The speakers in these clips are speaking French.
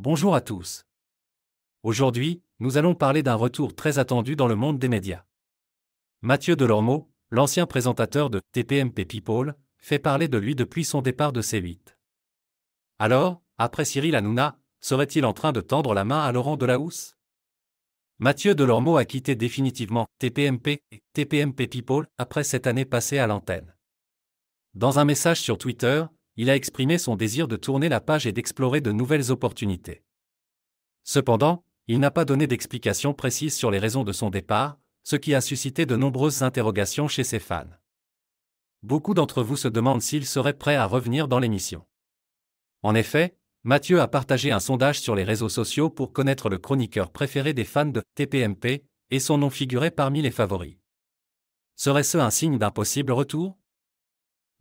Bonjour à tous. Aujourd'hui, nous allons parler d'un retour très attendu dans le monde des médias. Mathieu Delormeau, l'ancien présentateur de TPMP People, fait parler de lui depuis son départ de C8. Alors, après Cyril Hanouna, serait-il en train de tendre la main à Laurent Delahousse Mathieu Delormeau a quitté définitivement TPMP et TPMP People après cette année passée à l'antenne. Dans un message sur Twitter, il a exprimé son désir de tourner la page et d'explorer de nouvelles opportunités. Cependant, il n'a pas donné d'explication précise sur les raisons de son départ, ce qui a suscité de nombreuses interrogations chez ses fans. Beaucoup d'entre vous se demandent s'il serait prêt à revenir dans l'émission. En effet, Mathieu a partagé un sondage sur les réseaux sociaux pour connaître le chroniqueur préféré des fans de TPMP, et son nom figurait parmi les favoris. Serait-ce un signe d'un possible retour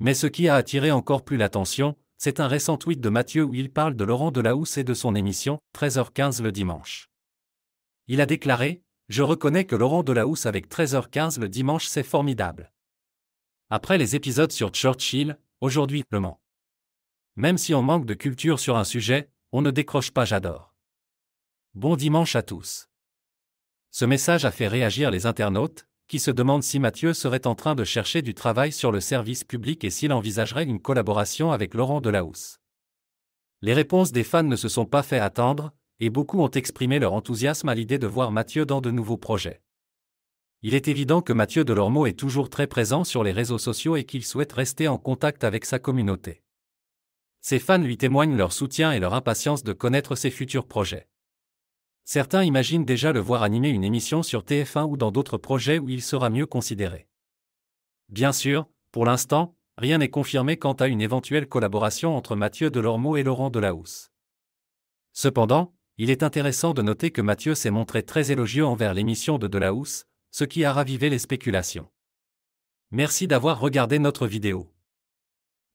mais ce qui a attiré encore plus l'attention, c'est un récent tweet de Mathieu où il parle de Laurent Delahousse et de son émission 13h15 le dimanche. Il a déclaré Je reconnais que Laurent Delahousse avec 13h15 le dimanche, c'est formidable. Après les épisodes sur Churchill, aujourd'hui, Le Même si on manque de culture sur un sujet, on ne décroche pas, j'adore. Bon dimanche à tous. Ce message a fait réagir les internautes, qui se demande si Mathieu serait en train de chercher du travail sur le service public et s'il envisagerait une collaboration avec Laurent Delahousse. Les réponses des fans ne se sont pas fait attendre, et beaucoup ont exprimé leur enthousiasme à l'idée de voir Mathieu dans de nouveaux projets. Il est évident que Mathieu Delormeau est toujours très présent sur les réseaux sociaux et qu'il souhaite rester en contact avec sa communauté. Ses fans lui témoignent leur soutien et leur impatience de connaître ses futurs projets. Certains imaginent déjà le voir animer une émission sur TF1 ou dans d'autres projets où il sera mieux considéré. Bien sûr, pour l'instant, rien n'est confirmé quant à une éventuelle collaboration entre Mathieu Delormeau et Laurent Delahousse. Cependant, il est intéressant de noter que Mathieu s'est montré très élogieux envers l'émission de Delahousse, ce qui a ravivé les spéculations. Merci d'avoir regardé notre vidéo.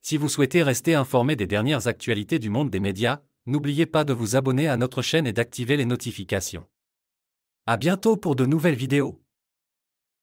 Si vous souhaitez rester informé des dernières actualités du monde des médias, n'oubliez pas de vous abonner à notre chaîne et d'activer les notifications. À bientôt pour de nouvelles vidéos.